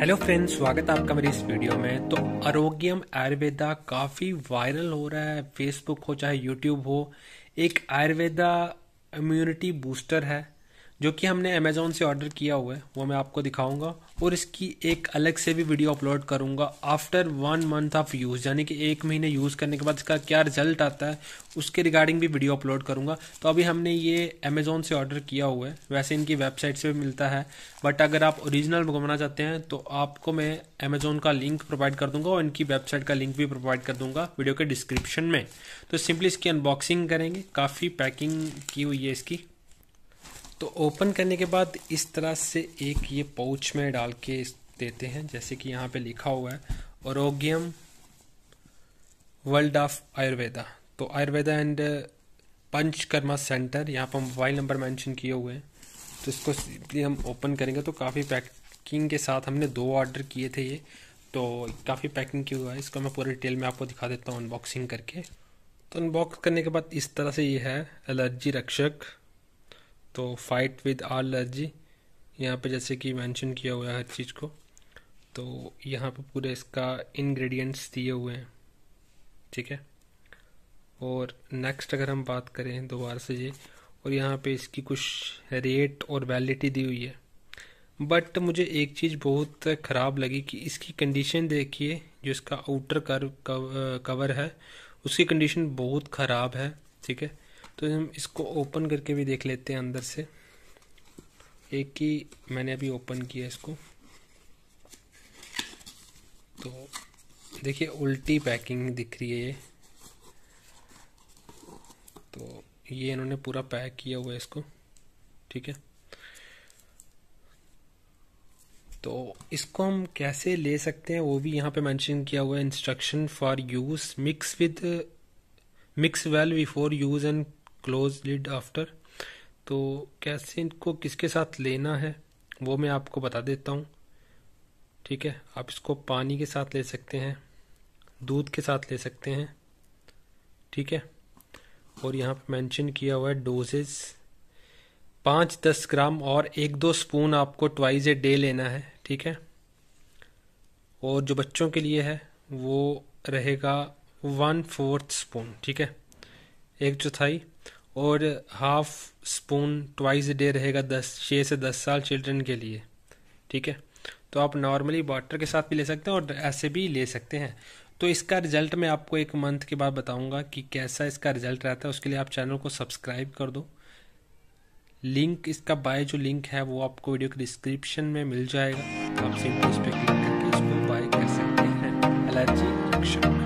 hello friends स्वागत है आपका मेरी इस वीडियो में तो आरोग्यम आयुर्वेदा काफ़ी वायरल हो रहा है फेसबुक हो चाहे यूट्यूब हो एक आयुर्वेदा इम्यूनिटी बूस्टर है जो कि हमने अमेज़ोन से ऑर्डर किया हुआ है वो मैं आपको दिखाऊंगा और इसकी एक अलग से भी वीडियो अपलोड करूंगा after one month of use यानी कि एक महीने यूज़ करने के बाद इसका क्या रिजल्ट आता है उसके रिगार्डिंग भी वीडियो अपलोड करूंगा तो अभी हमने ये अमेज़ोन से ऑर्डर किया हुआ है वैसे इनकी वेबसाइट से भी मिलता है बट अगर आप ओरिजिनल मंगवाना चाहते हैं तो आपको मैं अमेज़ोन का लिंक प्रोवाइड कर दूंगा और इनकी वेबसाइट का लिंक भी प्रोवाइड कर दूंगा वीडियो के डिस्क्रिप्शन में तो सिंपली इसकी अनबॉक्सिंग करेंगे काफ़ी पैकिंग की हुई है इसकी तो ओपन करने के बाद इस तरह से एक ये पाउच में डाल के देते हैं जैसे कि यहाँ पे लिखा हुआ है ओरोगियम वर्ल्ड ऑफ आयुर्वेदा तो आयुर्वेदा एंड पंचकर्मा सेंटर यहाँ पर मोबाइल नंबर मेंशन किए हुए हैं तो इसको सिंपली हम ओपन करेंगे तो काफ़ी पैकिंग के साथ हमने दो ऑर्डर किए थे ये तो काफ़ी पैकिंग किया हुआ है इसको मैं पूरे डिटेल में आपको दिखा देता हूँ अनबॉक्सिंग करके तो अनबॉक्स करने के बाद इस तरह से ये है एलर्जी रक्षक तो फाइट विद आल एलर्जी यहाँ पे जैसे कि मेंशन किया हुआ है हर चीज़ को तो यहाँ पे पूरे इसका इंग्रेडिएंट्स दिए हुए हैं ठीक है और नेक्स्ट अगर हम बात करें दोबारा से ये और यहाँ पे इसकी कुछ रेट और वैलिडिटी दी हुई है बट मुझे एक चीज़ बहुत ख़राब लगी कि इसकी कंडीशन देखिए जो इसका आउटर कर कवर है उसकी कंडीशन बहुत ख़राब है ठीक है तो हम इसको ओपन करके भी देख लेते हैं अंदर से एक ही मैंने अभी ओपन किया इसको तो देखिए उल्टी पैकिंग दिख रही है ये तो ये इन्होंने पूरा पैक किया हुआ है इसको ठीक है तो इसको हम कैसे ले सकते हैं वो भी यहाँ पे मेंशन किया हुआ है instruction for use mix with mix well before use and close lid after तो कैसे इनको किसके साथ लेना है वो मैं आपको बता देता हूँ ठीक है आप इसको पानी के साथ ले सकते हैं दूध के साथ ले सकते हैं ठीक है और यहाँ पर मैंशन किया हुआ है डोजेज पाँच दस ग्राम और एक दो स्पून आपको ट्वाइस ए डे लेना है ठीक है और जो बच्चों के लिए है वो रहेगा वन फोर्थ स्पून ठीक है एक चौथाई और हाफ स्पून ट्वाइस डे रहेगा दस छः से दस साल चिल्ड्रन के लिए ठीक है तो आप नॉर्मली वाटर के साथ भी ले सकते हैं और ऐसे भी ले सकते हैं तो इसका रिजल्ट मैं आपको एक मंथ के बाद बताऊंगा कि कैसा इसका रिजल्ट रहता है उसके लिए आप चैनल को सब्सक्राइब कर दो लिंक इसका बाय जो लिंक है वो आपको वीडियो के डिस्क्रिप्शन में मिल जाएगा आप सिंपल इस पर क्लिक करके इसको बाय कर सकते हैं एलर्जी